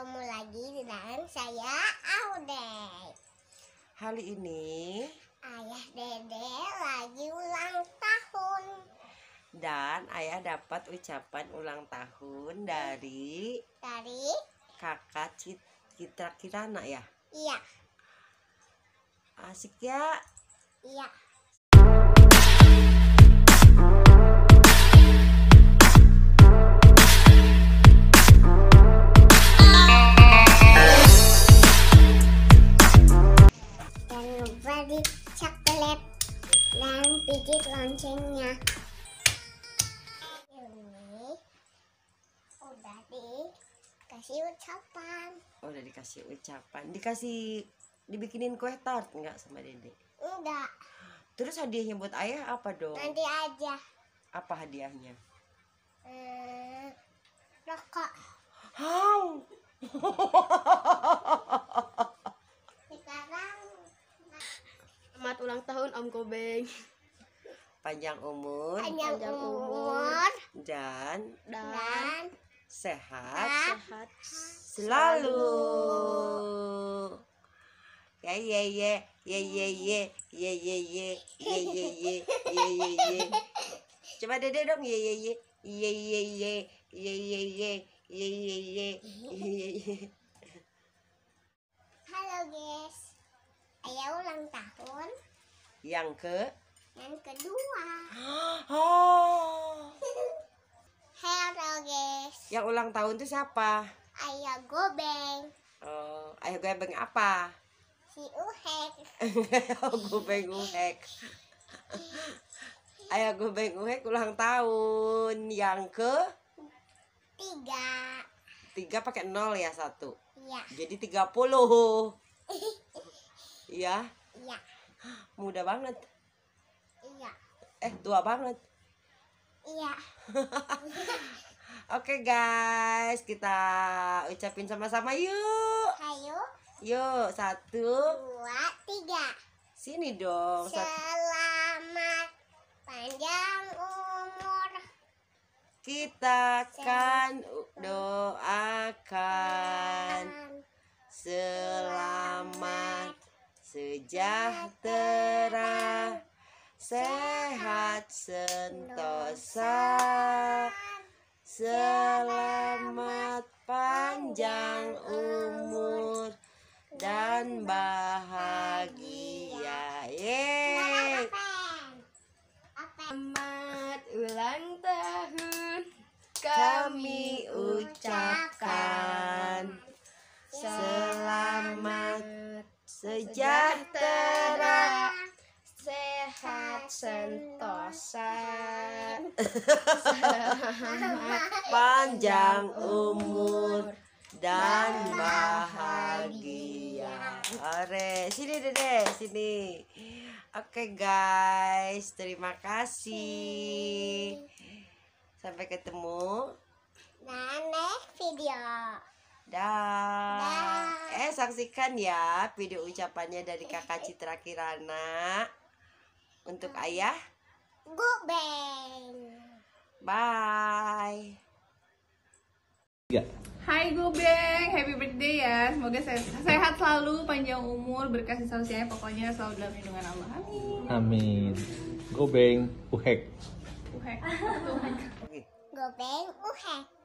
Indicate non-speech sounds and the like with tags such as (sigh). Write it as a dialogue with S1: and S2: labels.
S1: bertemu lagi dengan saya Aude.
S2: Hari ini
S1: ayah Dede lagi ulang tahun.
S2: Dan ayah dapat ucapan ulang tahun dari dari kakak Citra Kirana ya? Iya. Asik ya? Iya.
S1: dikasih ucapan
S2: oh udah dikasih ucapan dikasih dibikinin kue tart nggak sama dede enggak terus hadiahnya buat ayah apa dong nanti aja apa hadiahnya
S1: hmm, rokok
S2: Hau. sekarang selamat ulang tahun om gobeng panjang umur panjang, panjang umur, umur dan dan, dan sehat, sehat selalu. Ya ya ya ya ya ya ya ya ya ya ya ya ya ya ya. Coba dede dong ya ya ya ya ya ya ya ya ya ya ya ya ya ya.
S1: Halo guys, ayah ulang tahun. Yang ke? Yang kedua.
S2: Oh. Yang ulang tahun itu siapa?
S1: Ayah Gobeng.
S2: Oh, ayah Gobeng apa?
S1: Si Uhek.
S2: oh, (laughs) Gobeng Uhek. (laughs) ayah Gobeng Uhek ulang tahun yang ke tiga. Tiga pakai nol ya satu. Iya. Jadi tiga puluh. (laughs) Iya. Iya. Muda banget. Iya. Eh, tua banget. Iya. Oke guys, kita ucapin sama-sama yuk. Ayo. Yuk, satu. Dua, tiga. Sini dong.
S1: Selamat panjang umur.
S2: Kita kan doakan selamat sejahtera sehat sentosa. Selamat panjang umur dan bahagia. Yeay. Selamat ulang tahun kami ucapkan.
S1: Selamat
S2: sejahtera, sehat sentosa. (laughs) panjang umur dan bahagia. Oke, sini dede, sini. Oke okay, guys, terima kasih. Sampai ketemu. Next video. Dah. Eh saksikan ya video ucapannya dari Kakak Citra Kirana untuk ayah
S1: Gobeng. Bye. Hai Gobeng, happy birthday ya. Semoga sehat, selalu, panjang umur, berkah selalu ya. pokoknya selalu dalam lindungan Allah. Amin. Amin. Gobeng, uhek. Uhek. Uhek. Gobeng, uhek.